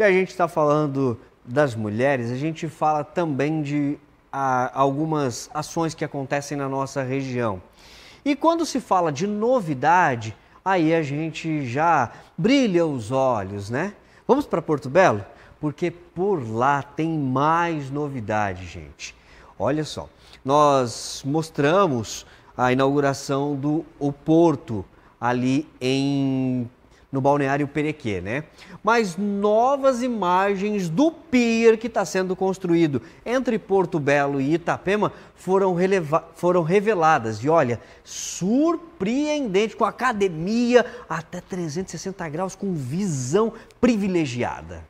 Se a gente está falando das mulheres, a gente fala também de a, ah, algumas ações que acontecem na nossa região. E quando se fala de novidade, aí a gente já brilha os olhos, né? Vamos para Porto Belo? Porque por lá tem mais novidade, gente. Olha só, nós mostramos a inauguração do O Porto ali em no balneário Perequê, né? Mas novas imagens do pier que está sendo construído entre Porto Belo e Itapema foram, foram reveladas. E olha, surpreendente, com academia até 360 graus, com visão privilegiada.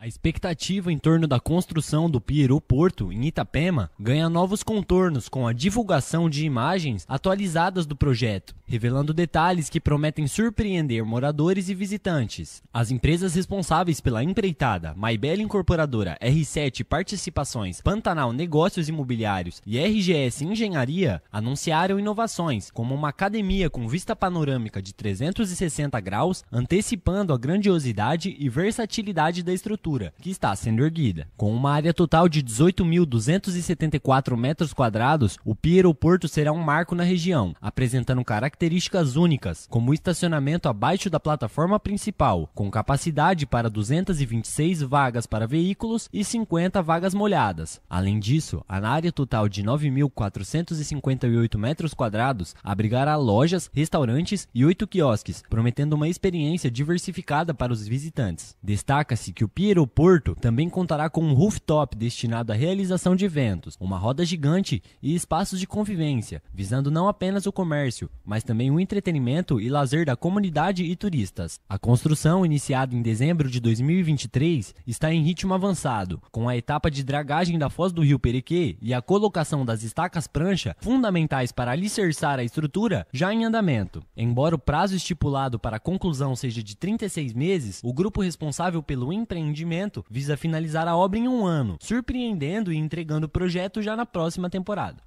A expectativa em torno da construção do Pier O Porto, em Itapema, ganha novos contornos com a divulgação de imagens atualizadas do projeto, revelando detalhes que prometem surpreender moradores e visitantes. As empresas responsáveis pela empreitada, Maibel Incorporadora, R7 Participações, Pantanal Negócios Imobiliários e RGS Engenharia, anunciaram inovações, como uma academia com vista panorâmica de 360 graus, antecipando a grandiosidade e versatilidade da estrutura que está sendo erguida. Com uma área total de 18.274 metros quadrados, o Pia Aeroporto será um marco na região, apresentando características únicas, como estacionamento abaixo da plataforma principal, com capacidade para 226 vagas para veículos e 50 vagas molhadas. Além disso, a área total de 9.458 metros quadrados abrigará lojas, restaurantes e oito quiosques, prometendo uma experiência diversificada para os visitantes. Destaca-se que o Pia aeroporto também contará com um rooftop destinado à realização de eventos, uma roda gigante e espaços de convivência, visando não apenas o comércio, mas também o entretenimento e lazer da comunidade e turistas. A construção, iniciada em dezembro de 2023, está em ritmo avançado, com a etapa de dragagem da foz do rio Perequê e a colocação das estacas prancha, fundamentais para alicerçar a estrutura, já em andamento. Embora o prazo estipulado para a conclusão seja de 36 meses, o grupo responsável pelo empreendimento empreendimento visa finalizar a obra em um ano, surpreendendo e entregando o projeto já na próxima temporada.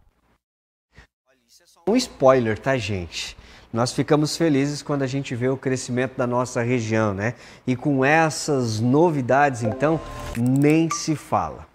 É um spoiler, tá, gente? Nós ficamos felizes quando a gente vê o crescimento da nossa região, né? E com essas novidades, então, nem se fala.